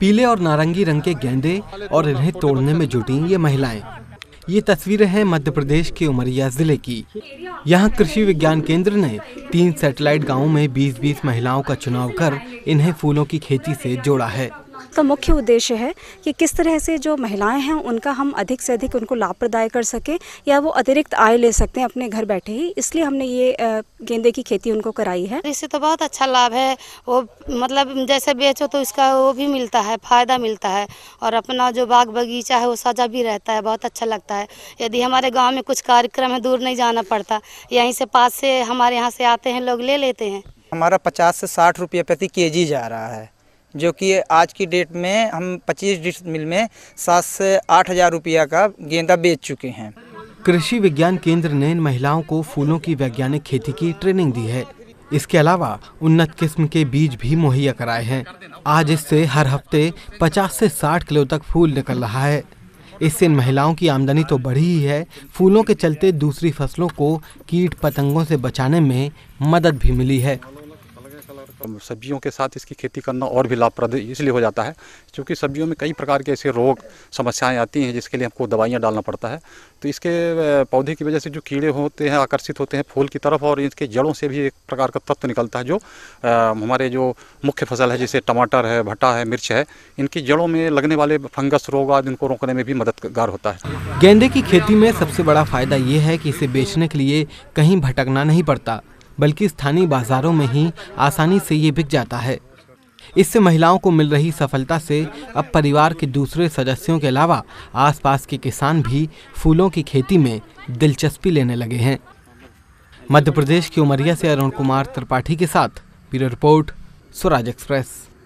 पीले और नारंगी रंग के गेंदे और इन्हें तोड़ने में जुटी ये महिलाएं ये तस्वीरें हैं मध्य प्रदेश के उमरिया जिले की यहाँ कृषि विज्ञान केंद्र ने तीन सैटेलाइट गांवों में 20-20 महिलाओं का चुनाव कर इन्हें फूलों की खेती से जोड़ा है इसका मुख्य उद्देश्य है कि किस तरह से जो महिलाएं हैं उनका हम अधिक से अधिक उनको लाभ प्रदाय कर सकें या वो अतिरिक्त आय ले सकते हैं अपने घर बैठे ही इसलिए हमने ये गेंदे की खेती उनको कराई है इससे तो बहुत अच्छा लाभ है वो मतलब जैसे बेचो तो इसका वो भी मिलता है फ़ायदा मिलता है और अपना जो बाग बगीचा है वो सजा भी रहता है बहुत अच्छा लगता है यदि हमारे गाँव में कुछ कार्यक्रम है दूर नहीं जाना पड़ता यहीं से पास से हमारे यहाँ से आते हैं लोग ले लेते हैं हमारा पचास से साठ रुपये प्रति केजी जा रहा है जो कि आज की डेट में हम 25 डिस्ट मिल में सात से आठ हज़ार रुपया का गेंदा बेच चुके हैं कृषि विज्ञान केंद्र ने इन महिलाओं को फूलों की वैज्ञानिक खेती की ट्रेनिंग दी है इसके अलावा उन्नत किस्म के बीज भी मुहैया कराए हैं आज इससे हर हफ्ते 50 से 60 किलो तक फूल निकल रहा है इससे इन महिलाओं की आमदनी तो बढ़ी ही है फूलों के चलते दूसरी फसलों को कीट पतंगों से बचाने में मदद भी मिली है सब्जियों के साथ इसकी खेती करना और भी लाभप्रद इसलिए हो जाता है क्योंकि सब्जियों में कई प्रकार के ऐसे रोग समस्याएं आती हैं जिसके लिए हमको दवाइयाँ डालना पड़ता है तो इसके पौधे की वजह से जो कीड़े होते हैं आकर्षित होते हैं फूल की तरफ और इसके जड़ों से भी एक प्रकार का तत्व निकलता है जो हमारे जो मुख्य फसल है जैसे टमाटर है भट्टा है मिर्च है इनकी जड़ों में लगने वाले फंगस रोग आदि इनको रोकने में भी मददगार होता है गेंदे की खेती में सबसे बड़ा फायदा ये है कि इसे बेचने के लिए कहीं भटकना नहीं पड़ता बल्कि स्थानीय बाजारों में ही आसानी से ये बिक जाता है इससे महिलाओं को मिल रही सफलता से अब परिवार के दूसरे सदस्यों के अलावा आसपास के किसान भी फूलों की खेती में दिलचस्पी लेने लगे हैं मध्य प्रदेश की उमरिया से अरुण कुमार त्रिपाठी के साथ ब्यूरो रिपोर्ट स्वराज एक्सप्रेस